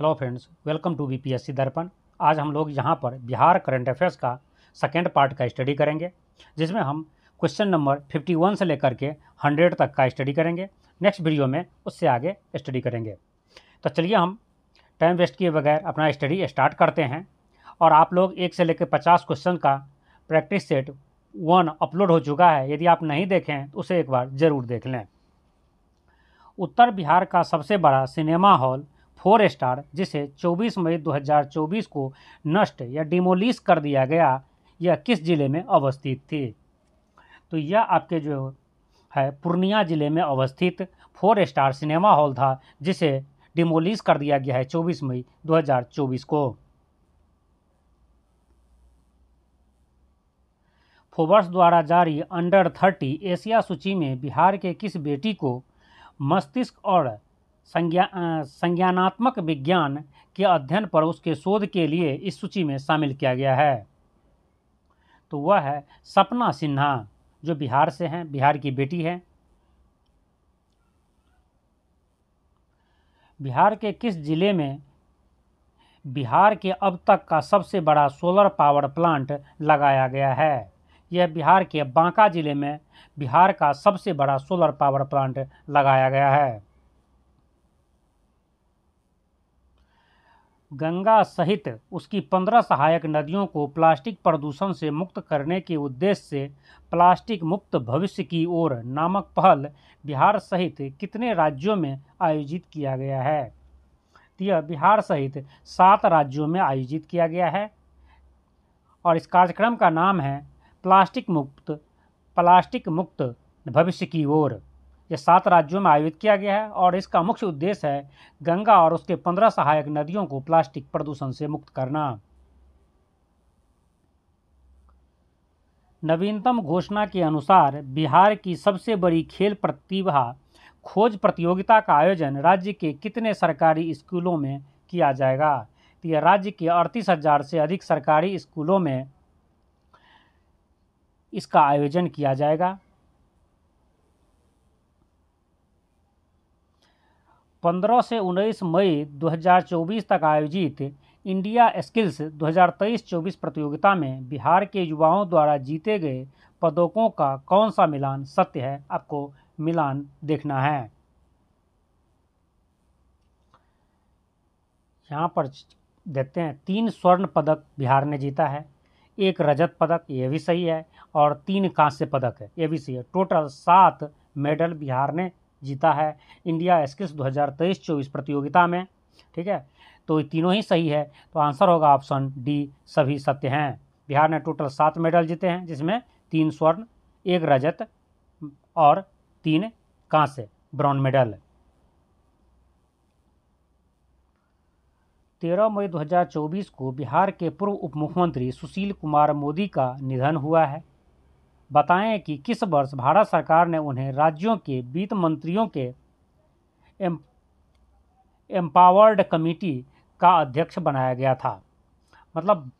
hello friends welcome to BPSC Darpan आज हम लोग यहाँ पर बिहार करंट अफेयर्स का सेकेंड पार्ट का स्टडी करेंगे जिसमें हम क्वेश्चन नंबर 51 से लेकर के 100 तक का स्टडी करेंगे नेक्स्ट वीडियो में उससे आगे स्टडी करेंगे तो चलिए हम टाइम वेस्ट किए बगैर अपना स्टडी स्टार्ट करते हैं और आप लोग एक से लेकर पचास क्वेश्चन का प्रैक्टिस सेट वन अपलोड हो चुका है यदि आप नहीं देखें तो उसे एक बार ज़रूर देख लें उत्तर बिहार का सबसे बड़ा सिनेमा हॉल फोर स्टार जिसे 24 मई 2024 को नष्ट या डिमोलिस कर दिया गया यह किस ज़िले में अवस्थित थी तो यह आपके जो है पूर्णिया ज़िले में अवस्थित फोर स्टार सिनेमा हॉल था जिसे डिमोलिश कर दिया गया है 24 मई 2024 को फोबर्स द्वारा जारी अंडर थर्टी एशिया सूची में बिहार के किस बेटी को मस्तिष्क और संज्ञा संज्ञानात्मक विज्ञान के अध्ययन पर उसके शोध के लिए इस सूची में शामिल किया गया है तो वह है सपना सिन्हा जो बिहार से हैं बिहार की बेटी है बिहार के किस जिले में बिहार के अब तक का सबसे बड़ा सोलर पावर प्लांट लगाया गया है यह बिहार के बांका जिले में बिहार का सबसे बड़ा सोलर पावर प्लांट लगाया गया है गंगा सहित उसकी पंद्रह सहायक नदियों को प्लास्टिक प्रदूषण से मुक्त करने के उद्देश्य से प्लास्टिक मुक्त भविष्य की ओर नामक पहल बिहार सहित कितने राज्यों में आयोजित किया गया है तो यह बिहार सहित सात राज्यों में आयोजित किया गया है और इस कार्यक्रम का नाम है प्लास्टिक मुक्त प्लास्टिक मुक्त भविष्य की ओर यह सात राज्यों में आयोजित किया गया है और इसका मुख्य उद्देश्य है गंगा और उसके पंद्रह सहायक नदियों को प्लास्टिक प्रदूषण से मुक्त करना नवीनतम घोषणा के अनुसार बिहार की सबसे बड़ी खेल प्रतिभा खोज प्रतियोगिता का आयोजन राज्य के कितने सरकारी स्कूलों में किया जाएगा तो यह राज्य के अड़तीस हजार से अधिक सरकारी स्कूलों में इसका आयोजन किया जाएगा 15 से 19 मई 2024 तक आयोजित इंडिया स्किल्स 2023-24 प्रतियोगिता में बिहार के युवाओं द्वारा जीते गए पदकों का कौन सा मिलान सत्य है आपको मिलान देखना है यहाँ पर देखते हैं तीन स्वर्ण पदक बिहार ने जीता है एक रजत पदक ये भी सही है और तीन कांस्य पदक है ये भी सही है टोटल सात मेडल बिहार ने जीता है इंडिया एस्किस 2023-24 प्रतियोगिता में ठीक है तो तीनों ही सही है तो आंसर होगा ऑप्शन डी सभी सत्य हैं बिहार ने टोटल सात मेडल जीते हैं जिसमें तीन स्वर्ण एक रजत और तीन कांस्य ब्रॉन्ज मेडल तेरह मई 2024 को बिहार के पूर्व उप मुख्यमंत्री सुशील कुमार मोदी का निधन हुआ है बताएं कि किस वर्ष भारत सरकार ने उन्हें राज्यों के वित्त मंत्रियों के एम, एम्पावर्ड कमेटी का अध्यक्ष बनाया गया था मतलब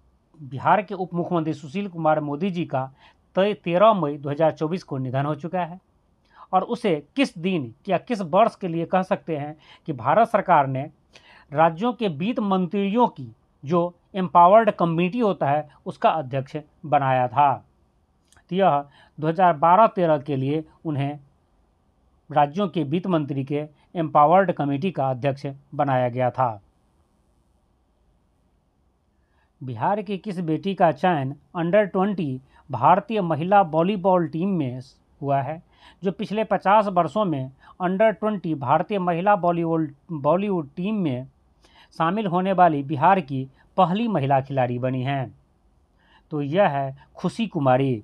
बिहार के उप मुख्यमंत्री सुशील कुमार मोदी जी का तेरह मई 2024 को निधन हो चुका है और उसे किस दिन या किस वर्ष के लिए कह सकते हैं कि भारत सरकार ने राज्यों के वित्त मंत्रियों की जो एम्पावर्ड कमेटी होता है उसका अध्यक्ष बनाया था यह 2012-13 के लिए उन्हें राज्यों के वित्त मंत्री के एम्पावर्ड कमेटी का अध्यक्ष बनाया गया था बिहार की किस बेटी का चयन अंडर ट्वेंटी भारतीय महिला वॉलीबॉल टीम में हुआ है जो पिछले 50 वर्षों में अंडर ट्वेंटी भारतीय महिला बॉलीवुड बॉलीवुड टीम में शामिल होने वाली बिहार की पहली महिला खिलाड़ी बनी हैं तो यह है खुशी कुमारी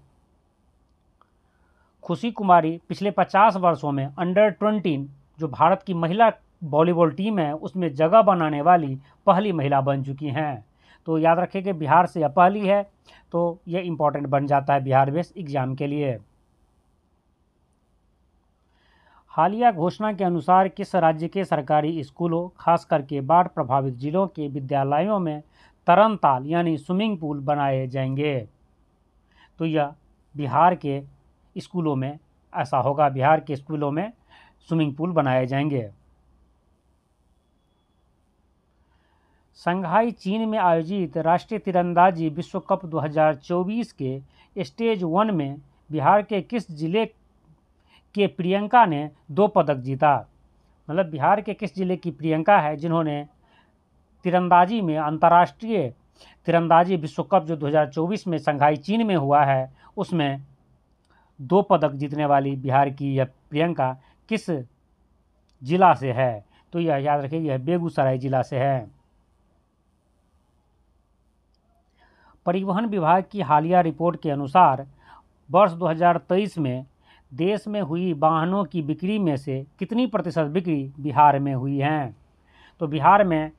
खुशी कुमारी पिछले 50 वर्षों में अंडर ट्वेंटीन जो भारत की महिला वॉलीबॉल टीम है उसमें जगह बनाने वाली पहली महिला बन चुकी हैं तो याद रखें कि बिहार से यह पहली है तो यह इम्पोर्टेंट बन जाता है बिहार बेस एग्ज़ाम के लिए हालिया घोषणा के अनुसार किस राज्य के सरकारी स्कूलों खास करके बाढ़ प्रभावित जिलों के विद्यालयों में तरनताल यानी स्विमिंग पूल बनाए जाएंगे तो यह बिहार के स्कूलों में ऐसा होगा बिहार के स्कूलों में स्विमिंग पूल बनाए जाएंगे संघाई चीन में आयोजित राष्ट्रीय तीरंदाजी विश्व कप 2024 के स्टेज वन में बिहार के किस जिले के प्रियंका ने दो पदक जीता मतलब बिहार के किस जिले की प्रियंका है जिन्होंने तीरंदाजी में अंतर्राष्ट्रीय तीरंदाजी विश्व कप जो 2024 में संघाई चीन में हुआ है उसमें दो पदक जीतने वाली बिहार की यह प्रियंका किस जिला से है तो यह याद रखें यह बेगूसराय जिला से है परिवहन विभाग की हालिया रिपोर्ट के अनुसार वर्ष 2023 में देश में हुई वाहनों की बिक्री में से कितनी प्रतिशत बिक्री बिहार में हुई है तो बिहार में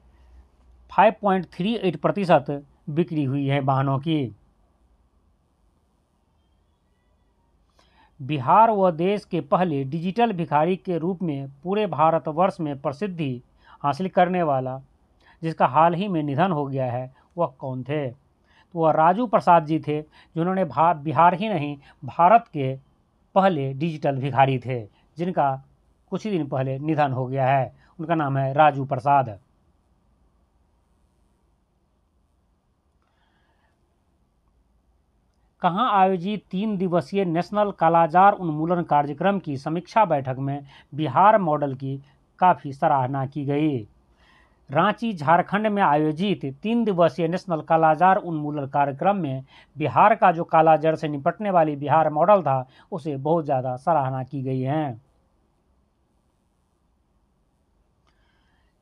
5.38 प्रतिशत बिक्री हुई है वाहनों की बिहार व देश के पहले डिजिटल भिखारी के रूप में पूरे भारतवर्ष में प्रसिद्धि हासिल करने वाला जिसका हाल ही में निधन हो गया है वह कौन थे तो वह राजू प्रसाद जी थे जिन्होंने बिहार ही नहीं भारत के पहले डिजिटल भिखारी थे जिनका कुछ ही दिन पहले निधन हो गया है उनका नाम है राजू प्रसाद कहाँ आयोजित तीन दिवसीय नेशनल कालाजार उन्मूलन कार्यक्रम की समीक्षा बैठक में बिहार मॉडल की काफ़ी सराहना की गई रांची झारखंड में आयोजित तीन दिवसीय नेशनल कालाजार उन्मूलन कार्यक्रम में बिहार का जो कालाजार से निपटने वाली बिहार मॉडल था उसे बहुत ज़्यादा सराहना की गई है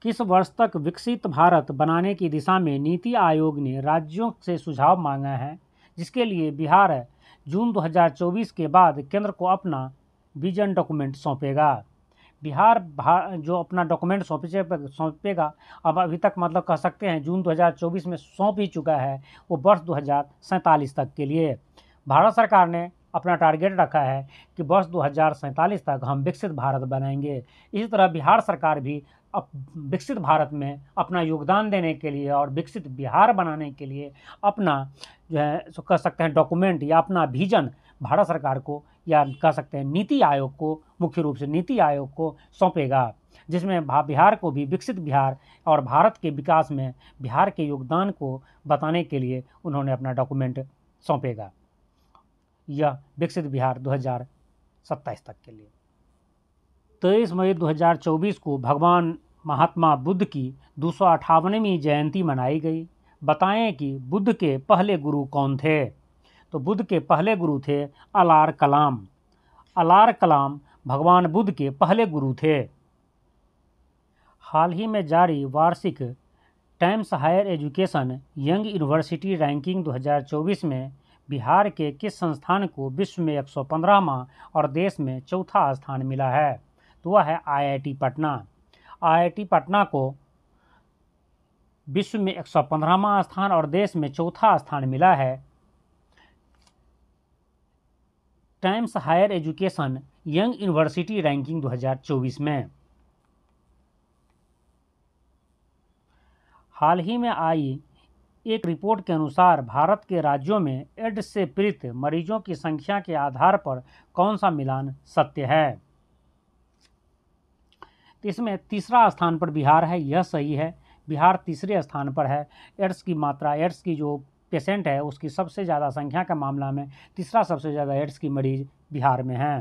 किस वर्ष तक विकसित भारत बनाने की दिशा में नीति आयोग ने राज्यों से सुझाव मांगा है जिसके लिए बिहार जून 2024 के बाद केंद्र को अपना विजन डॉक्यूमेंट सौंपेगा बिहार जो अपना डॉक्यूमेंट सौंपे सौंपेगा अब अभी तक मतलब कह सकते हैं जून 2024 में सौंप ही चुका है वो वर्ष दो तक के लिए भारत सरकार ने अपना टारगेट रखा है कि वर्ष दो तक हम विकसित भारत बनाएंगे इसी तरह बिहार सरकार भी विकसित भारत में अपना योगदान देने के लिए और विकसित बिहार बनाने के लिए अपना जो है सो कह सकते हैं डॉक्यूमेंट या अपना विजन भारत सरकार को या कह सकते हैं नीति आयोग को मुख्य रूप से नीति आयोग को सौंपेगा जिसमें बिहार को भी विकसित बिहार और भारत के विकास में बिहार के योगदान को बताने के लिए उन्होंने अपना डॉक्यूमेंट सौंपेगा यह विकसित बिहार सत्ताईस तक के लिए तेईस मई 2024 को भगवान महात्मा बुद्ध की दो जयंती मनाई गई बताएं कि बुद्ध के पहले गुरु कौन थे तो बुद्ध के पहले गुरु थे अलार कलाम अलार कलाम भगवान बुद्ध के पहले गुरु थे हाल ही में जारी वार्षिक Times Higher Education Young University Ranking 2024 में बिहार के किस संस्थान को विश्व में 115वां और देश में चौथा स्थान मिला है तो वह है आईआईटी पटना आईआईटी पटना को विश्व में एक सौ पंद्रहवा स्थान और देश में चौथा स्थान मिला है Times Higher Education Young University Ranking 2024 में हाल ही में आई एक रिपोर्ट के अनुसार भारत के राज्यों में एड्स से पीड़ित मरीजों की संख्या के आधार पर कौन सा मिलान सत्य है तो इसमें तीसरा स्थान पर बिहार है यह सही है बिहार तीसरे स्थान पर है एड्स की मात्रा एड्स की जो पेशेंट है उसकी सबसे ज़्यादा संख्या का मामला में तीसरा सबसे ज़्यादा एड्स की मरीज बिहार में है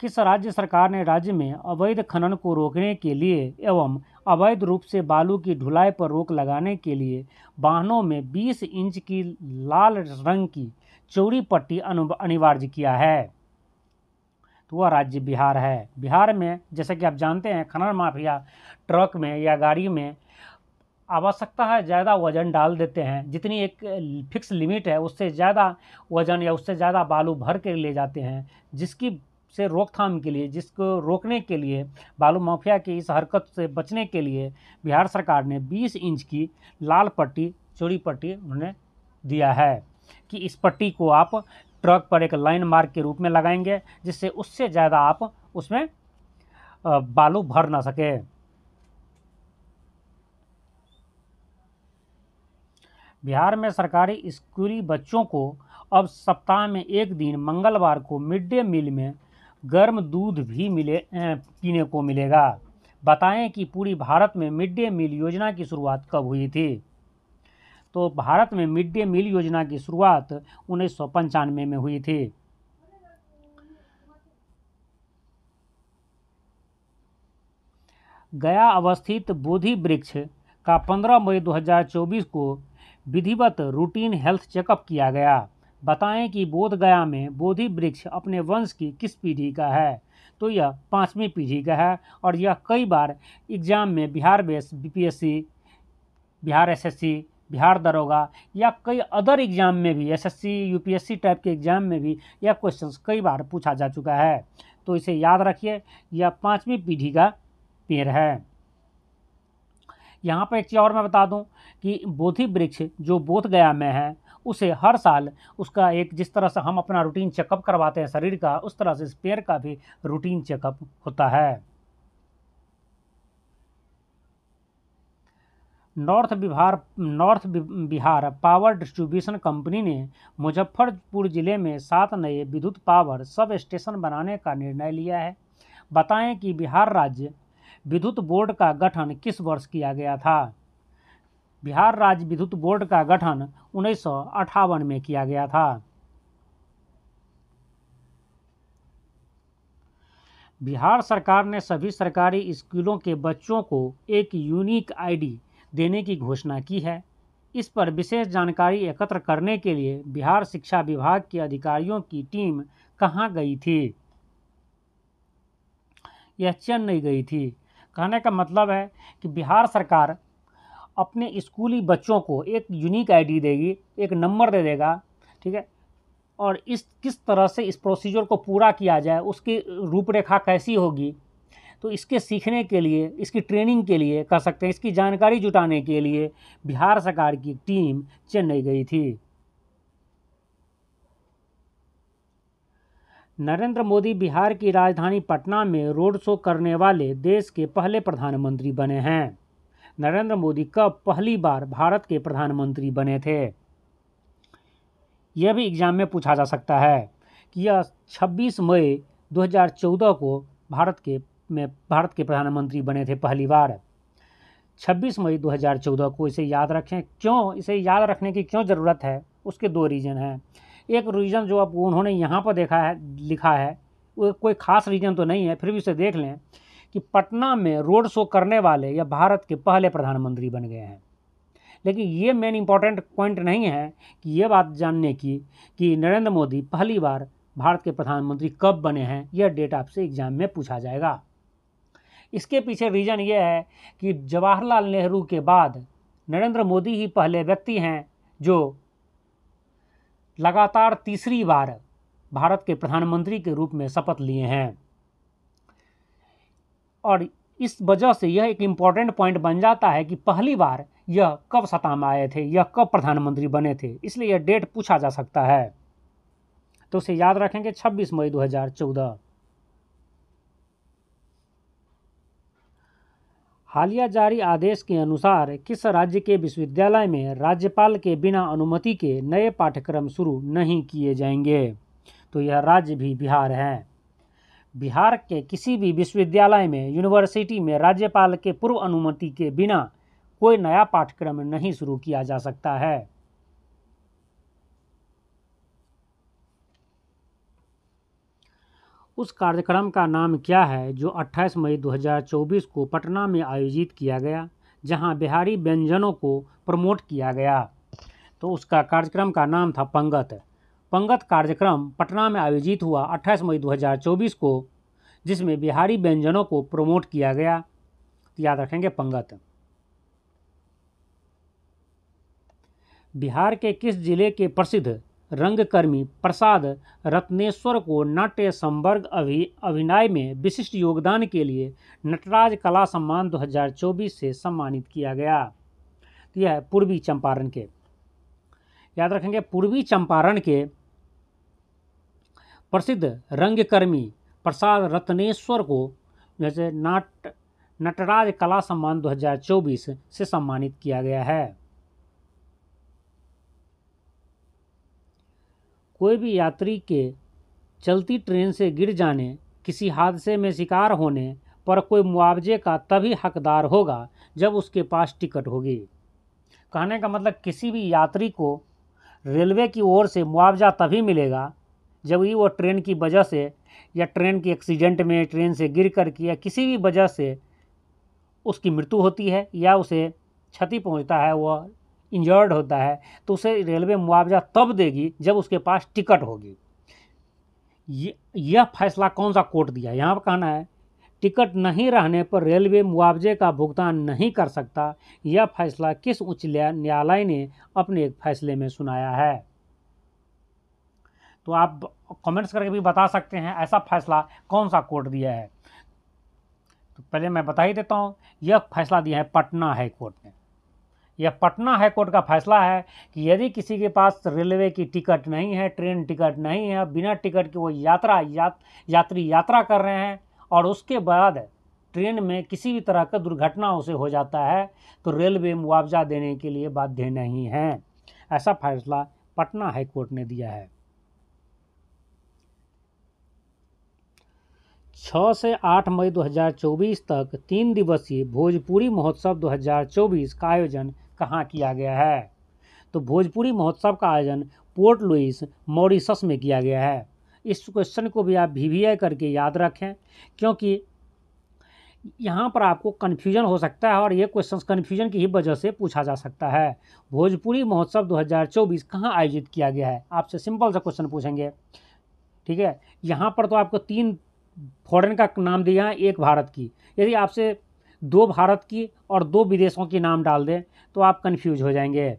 किस राज्य सरकार ने राज्य में अवैध खनन को रोकने के लिए एवं अवैध रूप से बालू की ढुलाई पर रोक लगाने के लिए वाहनों में 20 इंच की लाल रंग की चौड़ी पट्टी अनिवार्य किया है तो वह राज्य बिहार है बिहार में जैसे कि आप जानते हैं खनन माफिया ट्रक में या गाड़ी में आवश्यकता है ज़्यादा वज़न डाल देते हैं जितनी एक फिक्स लिमिट है उससे ज़्यादा वज़न या उससे ज़्यादा बालू भर के ले जाते हैं जिसकी से रोकथाम के लिए जिसको रोकने के लिए बालू माफिया की इस हरकत से बचने के लिए बिहार सरकार ने 20 इंच की लाल पट्टी चोरी पट्टी उन्होंने दिया है कि इस पट्टी को आप ट्रक पर एक लाइन मार्क के रूप में लगाएंगे जिससे उससे ज़्यादा आप उसमें बालू भर ना सके बिहार में सरकारी स्कूली बच्चों को अब सप्ताह में एक दिन मंगलवार को मिड डे मील में गर्म दूध भी मिले पीने को मिलेगा बताएं कि पूरी भारत में मिड डे मील योजना की शुरुआत कब हुई थी तो भारत में मिड डे मील योजना की शुरुआत उन्नीस में हुई थी गया अवस्थित बोधि वृक्ष का 15 मई 2024 को विधिवत रूटीन हेल्थ चेकअप किया गया बताएं कि बोध गया में बोधि वृक्ष अपने वंश की किस पीढ़ी का है तो यह पाँचवीं पीढ़ी का है और यह कई बार एग्जाम में Bihar base BPSC Bihar SSC Bihar दरोगा या कई अदर एग्ज़ाम में भी एसएससी यूपीएससी टाइप के एग्ज़ाम में भी यह क्वेश्चन कई बार पूछा जा चुका है तो इसे याद रखिए यह पाँचवीं पीढ़ी का पेड़ है यहाँ पर एक चीज़ और मैं बता दूँ कि बोधि वृक्ष जो बोध गया में है उसे हर साल उसका एक जिस तरह से हम अपना रूटीन चेकअप करवाते हैं शरीर का उस तरह से इस पेड़ का भी रूटीन चेकअप होता है North Bihar North Bihar Power Distribution Company ने मुजफ्फरपुर ज़िले में सात नए विद्युत पावर सब स्टेशन बनाने का निर्णय लिया है बताएं कि बिहार राज्य विद्युत बोर्ड का गठन किस वर्ष किया गया था बिहार राज्य विद्युत बोर्ड का गठन उन्नीस में किया गया था बिहार सरकार ने सभी सरकारी स्कूलों के बच्चों को एक यूनिक आईडी देने की घोषणा की है इस पर विशेष जानकारी एकत्र करने के लिए बिहार शिक्षा विभाग के अधिकारियों की टीम कहाँ गई थी यह चेन्नई गई थी कहने का मतलब है कि बिहार सरकार अपने स्कूली बच्चों को एक यूनिक आईडी देगी एक नंबर दे देगा ठीक है और इस किस तरह से इस प्रोसीजर को पूरा किया जाए उसकी रूपरेखा कैसी होगी तो इसके सीखने के लिए इसकी ट्रेनिंग के लिए कर सकते हैं इसकी जानकारी जुटाने के लिए बिहार सरकार की टीम चेन्नई गई थी नरेंद्र मोदी बिहार की राजधानी पटना में रोड शो करने वाले देश के पहले प्रधानमंत्री बने हैं नरेंद्र मोदी कब पहली बार भारत के प्रधानमंत्री बने थे यह भी एग्जाम में पूछा जा सकता है कि यह 26 मई 2014 को भारत के में भारत के प्रधानमंत्री बने थे पहली बार 26 मई 2014 को इसे याद रखें क्यों इसे याद रखने की क्यों ज़रूरत है उसके दो रीज़न हैं एक रीज़न जो अब उन्होंने यहाँ पर देखा है लिखा है वो कोई ख़ास रीज़न तो नहीं है फिर भी उसे देख लें कि पटना में रोड शो करने वाले या भारत के पहले प्रधानमंत्री बन गए हैं लेकिन ये मेन इम्पॉर्टेंट पॉइंट नहीं है कि ये बात जानने की कि नरेंद्र मोदी पहली बार भारत के प्रधानमंत्री कब बने हैं यह डेट आपसे एग्ज़ाम में पूछा जाएगा इसके पीछे रीज़न ये है कि जवाहरलाल नेहरू के बाद नरेंद्र मोदी ही पहले व्यक्ति हैं जो लगातार तीसरी बार भारत के प्रधानमंत्री के रूप में शपथ लिए हैं और इस वजह से यह एक इम्पॉर्टेंट पॉइंट बन जाता है कि पहली बार यह कब सत्ता में आए थे यह कब प्रधानमंत्री बने थे इसलिए यह डेट पूछा जा सकता है तो उसे याद रखेंगे 26 मई 2014 हालिया जारी आदेश के अनुसार किस राज्य के विश्वविद्यालय में राज्यपाल के बिना अनुमति के नए पाठ्यक्रम शुरू नहीं किए जाएंगे तो यह राज्य भी बिहार है बिहार के किसी भी विश्वविद्यालय में यूनिवर्सिटी में राज्यपाल के पूर्व अनुमति के बिना कोई नया पाठ्यक्रम नहीं शुरू किया जा सकता है उस कार्यक्रम का नाम क्या है जो 28 मई 2024 को पटना में आयोजित किया गया जहां बिहारी व्यंजनों को प्रमोट किया गया तो उसका कार्यक्रम का नाम था पंगत पंगत कार्यक्रम पटना में आयोजित हुआ 28 मई 2024 को जिसमें बिहारी व्यंजनों को प्रमोट किया गया याद रखेंगे पंगत बिहार के किस जिले के प्रसिद्ध रंगकर्मी प्रसाद रत्नेश्वर को नाट्य संवर्ग अभि अभिनय में विशिष्ट योगदान के लिए नटराज कला सम्मान 2024 से सम्मानित किया गया तो यह पूर्वी चंपारण के याद रखेंगे पूर्वी चंपारण के प्रसिद्ध रंगकर्मी प्रसाद रत्नेश्वर को जैसे नाट नटराज कला सम्मान 2024 से सम्मानित किया गया है कोई भी यात्री के चलती ट्रेन से गिर जाने किसी हादसे में शिकार होने पर कोई मुआवजे का तभी हकदार होगा जब उसके पास टिकट होगी कहने का मतलब किसी भी यात्री को रेलवे की ओर से मुआवजा तभी मिलेगा जब ही वो ट्रेन की वजह से या ट्रेन के एक्सीडेंट में ट्रेन से गिर कर के या किसी भी वजह से उसकी मृत्यु होती है या उसे क्षति पहुंचता है वह इंजर्ड होता है तो उसे रेलवे मुआवजा तब देगी जब उसके पास टिकट होगी यह फैसला कौन सा कोर्ट दिया यहाँ पर कहना है टिकट नहीं रहने पर रेलवे मुआवजे का भुगतान नहीं कर सकता यह फैसला किस उच्च न्यायालय ने अपने एक फैसले में सुनाया है तो आप कमेंट्स करके भी बता सकते हैं ऐसा फैसला कौन सा कोर्ट दिया है तो पहले मैं बता ही देता हूँ यह फैसला दिया है पटना हाई कोर्ट ने यह पटना हाईकोर्ट का फैसला है कि यदि किसी के पास रेलवे की टिकट नहीं है ट्रेन टिकट नहीं है बिना टिकट के वो यात्रा यात, यात्री यात्रा कर रहे हैं और उसके बाद ट्रेन में किसी भी तरह का दुर्घटना उसे हो जाता है तो रेलवे मुआवजा देने के लिए बाध्य नहीं है ऐसा फैसला पटना हाईकोर्ट ने दिया है छः से आठ मई 2024 तक तीन दिवसीय भोजपुरी महोत्सव 2024 का आयोजन कहाँ किया गया है तो भोजपुरी महोत्सव का आयोजन पोर्ट लुइस मॉरिसस में किया गया है इस क्वेश्चन को भी आप वी करके याद रखें क्योंकि यहाँ पर आपको कन्फ्यूजन हो सकता है और ये क्वेश्चन कन्फ्यूजन की ही वजह से पूछा जा सकता है भोजपुरी महोत्सव 2024 कहाँ आयोजित किया गया है आपसे सिंपल सा क्वेश्चन पूछेंगे ठीक है यहाँ पर तो आपको तीन फॉरेन का नाम दिया है एक भारत की यदि आपसे दो भारत की और दो विदेशों की नाम डाल दें तो आप कन्फ्यूज हो जाएंगे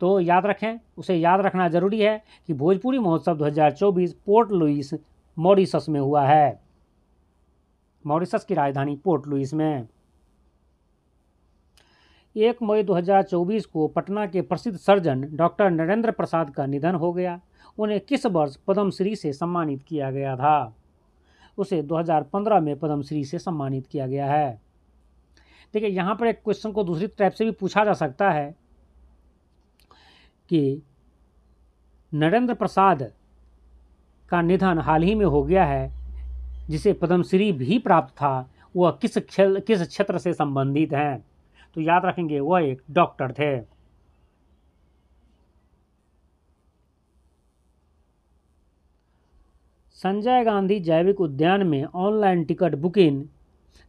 तो याद रखें उसे याद रखना जरूरी है कि भोजपुरी महोत्सव 2024 पोर्ट लुइस मॉरिसस में हुआ है मॉरिसस की राजधानी पोर्ट लुइस में एक मई 2024 को पटना के प्रसिद्ध सर्जन डॉक्टर नरेंद्र प्रसाद का निधन हो गया उन्हें किस वर्ष पद्मश्री से सम्मानित किया गया था उसे 2015 में पद्मश्री से सम्मानित किया गया है देखिए यहाँ पर एक क्वेश्चन को दूसरी टाइप से भी पूछा जा सकता है कि नरेंद्र प्रसाद का निधन हाल ही में हो गया है जिसे पद्मश्री भी प्राप्त था वह किस खेल किस क्षेत्र से संबंधित हैं तो याद रखेंगे वह एक डॉक्टर थे संजय गांधी जैविक उद्यान में ऑनलाइन टिकट बुकिंग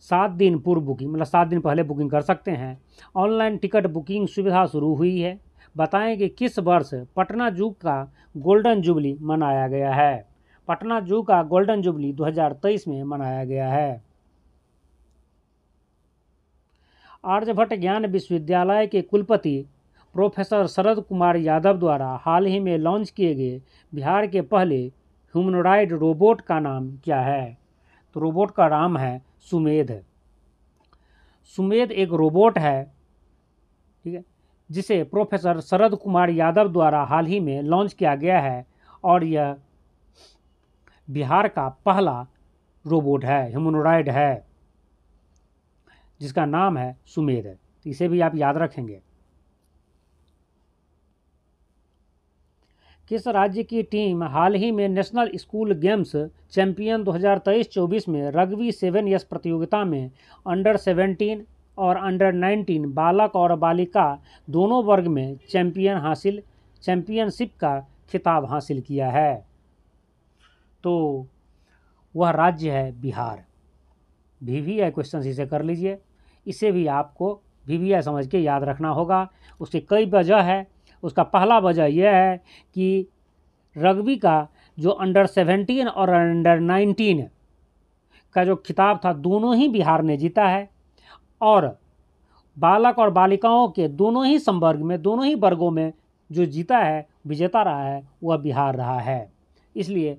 सात दिन पूर्व बुकिंग मतलब सात दिन पहले बुकिंग कर सकते हैं ऑनलाइन टिकट बुकिंग सुविधा शुरू हुई है बताएं कि किस वर्ष पटना जू का गोल्डन जुबली मनाया गया है पटना जू का गोल्डन जुबली 2023 में मनाया गया है आर्यभट्ट ज्ञान विश्वविद्यालय के कुलपति प्रोफेसर शरद कुमार यादव द्वारा हाल ही में लॉन्च किए गए बिहार के पहले ह्यूमनोराइड रोबोट का नाम क्या है तो रोबोट का नाम है सुमेध है सुमेध एक रोबोट है ठीक है जिसे प्रोफेसर शरद कुमार यादव द्वारा हाल ही में लॉन्च किया गया है और यह बिहार का पहला रोबोट है ह्यूमनोराइड है जिसका नाम है सुमेध इसे भी आप याद रखेंगे किस राज्य की टीम हाल ही में नेशनल स्कूल गेम्स चैंपियन 2023-24 में रग्बी सेवन यस प्रतियोगिता में अंडर 17 और अंडर 19 बालक और बालिका दोनों वर्ग में चैंपियन हासिल चैंपियनशिप का खिताब हासिल किया है तो वह राज्य है Bihar V V I question इसे कर लीजिए इसे भी आपको वी वी आई समझ के याद रखना होगा उसके कई वजह है उसका पहला वजह यह है कि रग्बी का जो अंडर सेवेंटीन और अंडर नाइनटीन का जो खिताब था दोनों ही बिहार ने जीता है और बालक और बालिकाओं के दोनों ही संवर्ग में दोनों ही वर्गों में जो जीता है विजेता रहा है वह बिहार रहा है इसलिए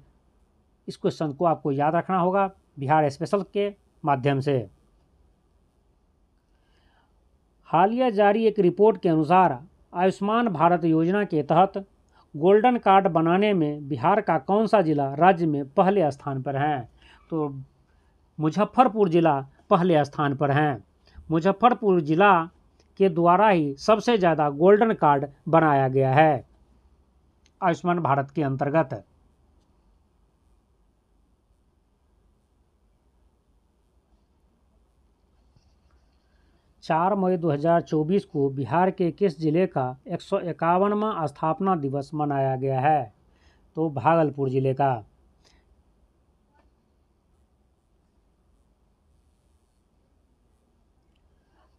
इस क्वेश्चन को आपको याद रखना होगा बिहार स्पेशल के माध्यम से हालिया जारी एक रिपोर्ट के अनुसार आयुष्मान भारत योजना के तहत गोल्डन कार्ड बनाने में बिहार का कौन सा जिला राज्य में पहले स्थान पर है तो मुजफ्फरपुर जिला पहले स्थान पर हैं मुजफ्फरपुर जिला के द्वारा ही सबसे ज़्यादा गोल्डन कार्ड बनाया गया है आयुष्मान भारत के अंतर्गत चार मई 2024 को बिहार के किस जिले का एक सौ इक्यावनवा स्थापना दिवस मनाया गया है तो भागलपुर जिले का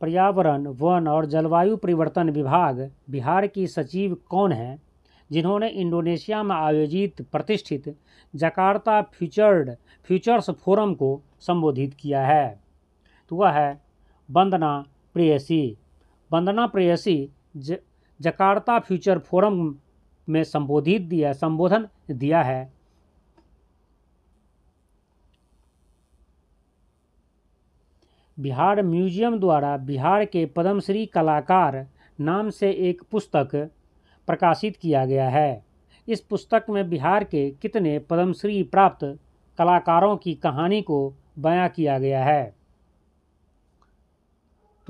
पर्यावरण वन और जलवायु परिवर्तन विभाग बिहार की सचिव कौन है जिन्होंने इंडोनेशिया में आयोजित प्रतिष्ठित जकार्ता फ्यूचर्ड फ्यूचर्स फोरम को संबोधित किया है तो वह है वंदना प्रेयसी वंदना प्रेयसी ज, जकार्ता फ्यूचर फोरम में संबोधित दिया संबोधन दिया है बिहार म्यूजियम द्वारा बिहार के पद्मश्री कलाकार नाम से एक पुस्तक प्रकाशित किया गया है इस पुस्तक में बिहार के कितने पद्मश्री प्राप्त कलाकारों की कहानी को बयां किया गया है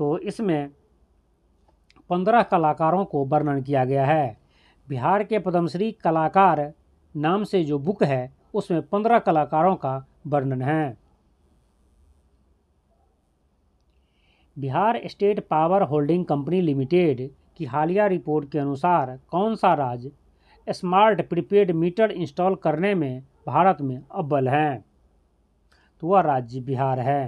तो इसमें पंद्रह कलाकारों को वर्णन किया गया है बिहार के पद्मश्री कलाकार नाम से जो बुक है उसमें पंद्रह कलाकारों का वर्णन है Bihar State Power Holding Company Limited की हालिया रिपोर्ट के अनुसार कौन सा राज्य स्मार्ट प्रीपेड मीटर इंस्टॉल करने में भारत में अव्वल हैं तो वह राज्य बिहार है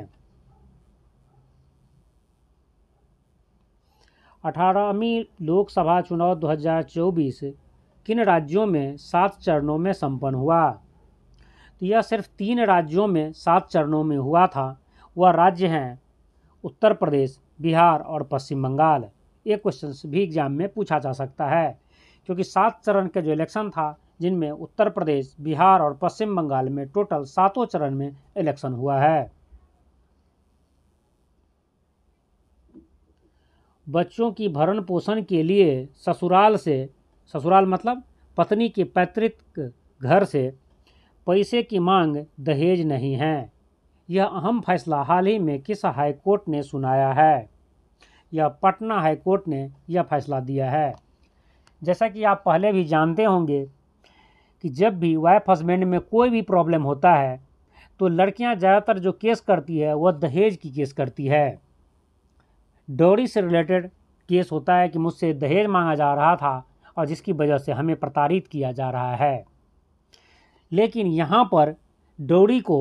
अठारहवीं लोकसभा चुनाव 2024 किन राज्यों में सात चरणों में संपन्न हुआ तो यह सिर्फ तीन राज्यों में सात चरणों में हुआ था वह राज्य हैं उत्तर प्रदेश बिहार और पश्चिम बंगाल ये क्वेश्चन भी एग्जाम में पूछा जा सकता है क्योंकि सात चरण का जो इलेक्शन था जिनमें उत्तर प्रदेश बिहार और पश्चिम बंगाल में टोटल सातों चरण में इलेक्शन हुआ है बच्चों की भरण पोषण के लिए ससुराल से ससुराल मतलब पत्नी के पैतृक घर से पैसे की मांग दहेज नहीं है यह अहम फैसला हाल ही में किस हाईकोर्ट ने सुनाया है यह पटना हाईकोर्ट ने यह फैसला दिया है जैसा कि आप पहले भी जानते होंगे कि जब भी वाइफ हस्बैंड में कोई भी प्रॉब्लम होता है तो लड़कियां ज़्यादातर जो केस करती है वह दहेज की केस करती है डोरी से रिलेटेड केस होता है कि मुझसे दहेज मांगा जा रहा था और जिसकी वजह से हमें प्रताड़ित किया जा रहा है लेकिन यहाँ पर डोरी को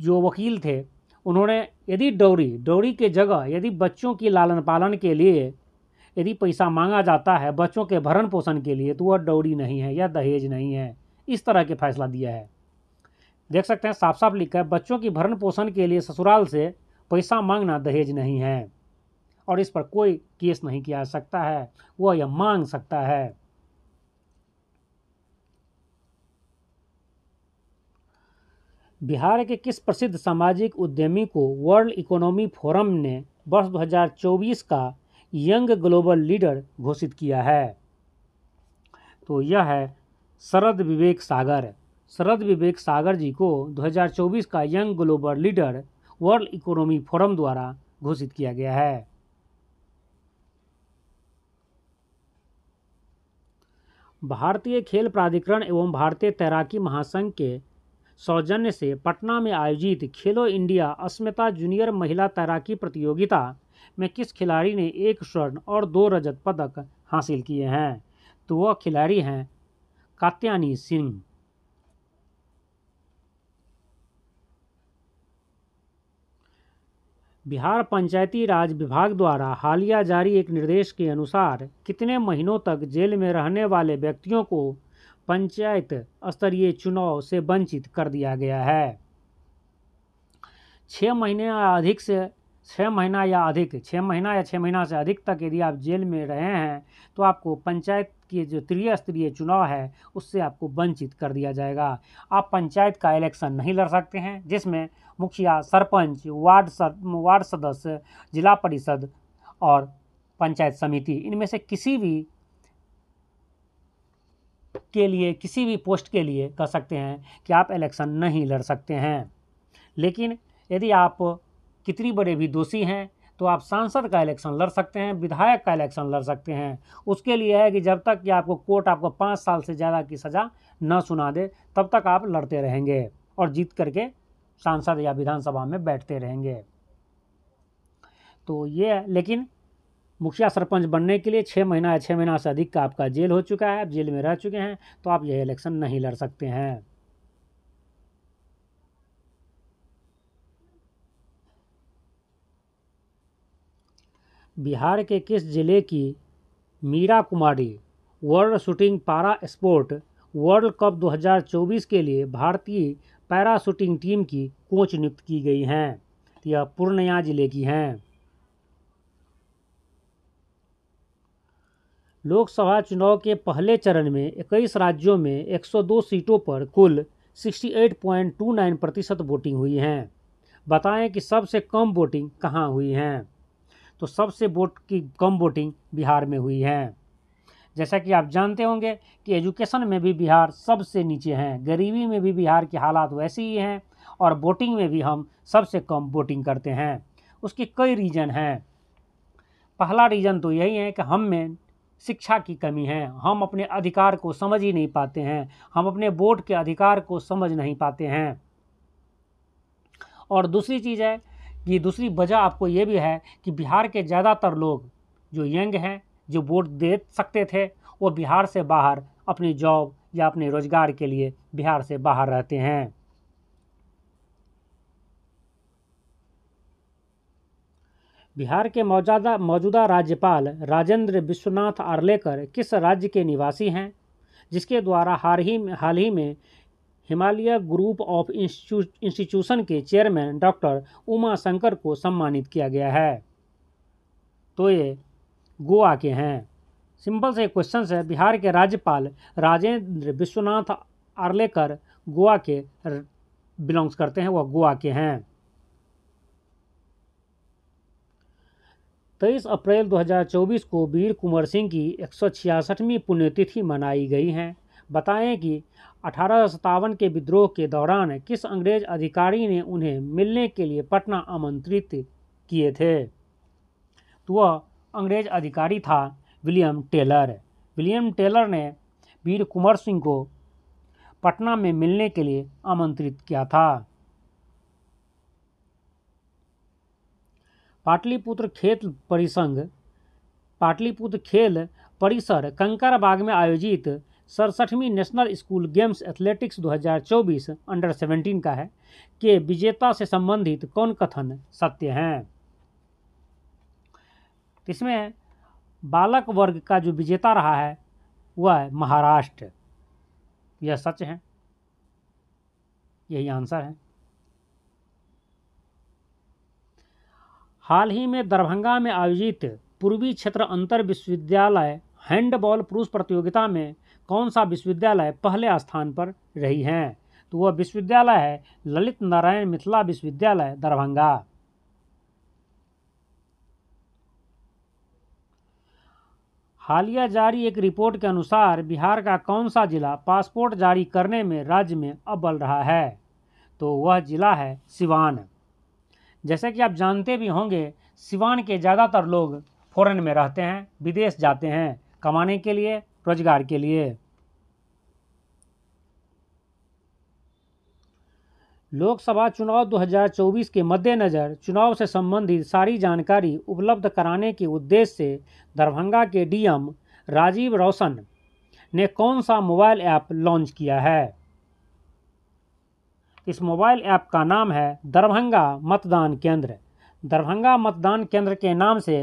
जो वकील थे उन्होंने यदि डोरी डोरी के जगह यदि बच्चों की लालन पालन के लिए यदि पैसा मांगा जाता है बच्चों के भरण पोषण के लिए तो वह डोरी नहीं है या दहेज नहीं है इस तरह के फैसला दिया है देख सकते हैं साफ साफ लिखा है बच्चों की भरण पोषण के लिए ससुराल से पैसा मांगना दहेज नहीं है और इस पर कोई केस नहीं किया सकता है वह यह मांग सकता है बिहार के किस प्रसिद्ध सामाजिक उद्यमी को वर्ल्ड इकोनॉमी फोरम ने वर्ष 2024 का यंग ग्लोबल लीडर घोषित किया है तो यह है शरद विवेक सागर शरद विवेक सागर जी को 2024 का Young Global Leader World Economy Forum द्वारा घोषित किया गया है भारतीय खेल प्राधिकरण एवं भारतीय तैराकी महासंघ के सौजन्य से पटना में आयोजित खेलो इंडिया अस्मिता जूनियर महिला तैराकी प्रतियोगिता में किस खिलाड़ी ने एक स्वर्ण और दो रजत पदक हासिल किए हैं तो वह खिलाड़ी हैं कात्यानी सिंह बिहार पंचायती राज विभाग द्वारा हालिया जारी एक निर्देश के अनुसार कितने महीनों तक जेल में रहने वाले व्यक्तियों को पंचायत स्तरीय चुनाव से वंचित कर दिया गया है छः महीने या अधिक से छः महीना या अधिक छः महीना या छः महीना से अधिक तक यदि आप जेल में रहे हैं तो आपको पंचायत के जो त्रिस्तरीय चुनाव है उससे आपको वंचित कर दिया जाएगा आप पंचायत का इलेक्शन नहीं लड़ सकते हैं जिसमें मुखिया सरपंच वार्ड सद, वार्ड सदस्य जिला परिषद और पंचायत समिति इनमें से किसी भी के लिए किसी भी पोस्ट के लिए कह सकते हैं कि आप इलेक्शन नहीं लड़ सकते हैं लेकिन यदि आप कितनी बड़े भी दोषी हैं तो आप सांसद का इलेक्शन लड़ सकते हैं विधायक का इलेक्शन लड़ सकते हैं उसके लिए है कि जब तक कि आपको कोर्ट आपको पाँच साल से ज़्यादा की सज़ा न सुना दे तब तक आप लड़ते रहेंगे और जीत करके सांसद या विधानसभा में बैठते रहेंगे तो ये है लेकिन मुखिया सरपंच बनने के लिए छः महीना या छः महीना से अधिक का आपका जेल हो चुका है आप जेल में रह चुके हैं तो आप यह इलेक्शन नहीं लड़ सकते हैं बिहार के किस जिले की Meera Kumari World Shooting Para Sport World Cup 2024 के लिए भारतीय पैरा शूटिंग टीम की कोच नियुक्त की गई हैं तो यह पूर्णिया जिले की हैं लोकसभा चुनाव के पहले चरण में 21 राज्यों में 102 सीटों पर कुल 68.29 प्रतिशत वोटिंग हुई हैं बताएं कि सबसे कम वोटिंग कहां हुई हैं तो सबसे वोट की कम वोटिंग बिहार में हुई है जैसा कि आप जानते होंगे कि एजुकेशन में भी बिहार सबसे नीचे हैं गरीबी में भी बिहार की हालात वैसे ही हैं और वोटिंग में भी हम सबसे कम वोटिंग करते हैं उसके कई रीज़न हैं पहला रीज़न तो यही है कि हम में शिक्षा की कमी है हम अपने अधिकार को समझ ही नहीं पाते हैं हम अपने वोट के अधिकार को समझ नहीं पाते हैं और दूसरी चीज़ है ये दूसरी वजह आपको ये भी है कि बिहार के ज़्यादातर लोग जो यंग हैं जो वोट दे सकते थे वो बिहार से बाहर अपनी जॉब या अपने रोजगार के लिए बिहार से बाहर रहते हैं बिहार के मौजूदा मौजूदा राज्यपाल राजेंद्र विश्वनाथ आर्लेकर किस राज्य के निवासी हैं जिसके द्वारा हाल ही हाल ही में हिमालय ग्रुप ऑफ इंस्टीट्यूशन के चेयरमैन डॉक्टर उमा शंकर को सम्मानित किया गया है तो ये गोवा के हैं सिंपल से क्वेश्चन है बिहार के राज्यपाल राजेंद्र विश्वनाथ आर्लेकर गोवा के बिलोंग्स करते हैं वह गोवा के हैं तेईस अप्रैल 2024 को वीर कुंवर सिंह की एक पुण्यतिथि मनाई गई है बताएं कि अठारह के विद्रोह के दौरान किस अंग्रेज अधिकारी ने उन्हें मिलने के लिए पटना आमंत्रित किए थे तो वह अंग्रेज अधिकारी था विलियम टेलर विलियम टेलर ने वीर कुंवर सिंह को पटना में मिलने के लिए आमंत्रित किया था पाटलिपुत्र खेल परिसंघ पाटलिपुत्र खेल परिसर कंकरबाग में आयोजित सड़सठवीं National School Games athletics 2024 under 17 का है के विजेता से संबंधित कौन कथन सत्य हैं इसमें बालक वर्ग का जो विजेता रहा है वह है महाराष्ट्र यह सच है यही आंसर है हाल ही में दरभंगा में आयोजित पूर्वी क्षेत्र अंतर विश्वविद्यालय हैंडबॉल पुरुष प्रतियोगिता में कौन सा विश्वविद्यालय पहले स्थान पर रही हैं तो वह विश्वविद्यालय है ललित नारायण मिथिला विश्वविद्यालय दरभंगा हालिया जारी एक रिपोर्ट के अनुसार बिहार का कौन सा जिला पासपोर्ट जारी करने में राज्य में अव्वल रहा है तो वह जिला है सिवान जैसे कि आप जानते भी होंगे सिवान के ज़्यादातर लोग फॉरेन में रहते हैं विदेश जाते हैं कमाने के लिए रोजगार के लिए लोकसभा चुनाव 2024 के मद्देनज़र चुनाव से संबंधित सारी जानकारी उपलब्ध कराने के उद्देश्य से दरभंगा के डीएम राजीव रोशन ने कौन सा मोबाइल ऐप लॉन्च किया है इस मोबाइल ऐप का नाम है दरभंगा मतदान केंद्र दरभंगा मतदान केंद्र के नाम से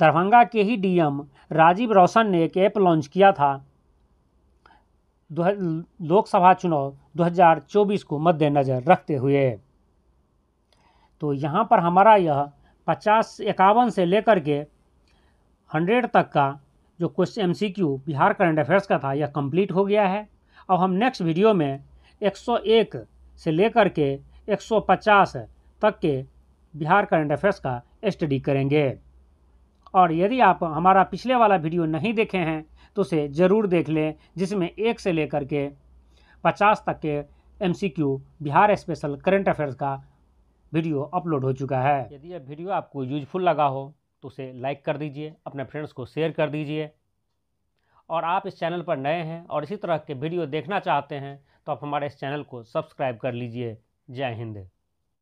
दरभंगा के ही डीएम राजीव रोशन ने एक ऐप लॉन्च किया था लोकसभा चुनाव 2024 को मद्देनज़र रखते हुए तो यहाँ पर हमारा यह पचास इक्यावन से लेकर के हंड्रेड तक का जो question M C Q Bihar current affairs का था यह कंप्लीट हो गया है अब हम नेक्स्ट वीडियो में 101 से लेकर के 150 तक के बिहार करंट अफेयर्स का स्टडी करेंगे और यदि आप हमारा पिछले वाला वीडियो नहीं देखे हैं तो उसे ज़रूर देख लें जिसमें एक से लेकर के पचास तक के M Bihar special current affairs का वीडियो अपलोड हो चुका है यदि यह वीडियो आपको यूजफुल लगा हो तो उसे लाइक कर दीजिए अपने फ्रेंड्स को शेयर कर दीजिए और आप इस चैनल पर नए हैं और इसी तरह के वीडियो देखना चाहते हैं तो आप हमारे इस चैनल को सब्सक्राइब कर लीजिए जय हिंद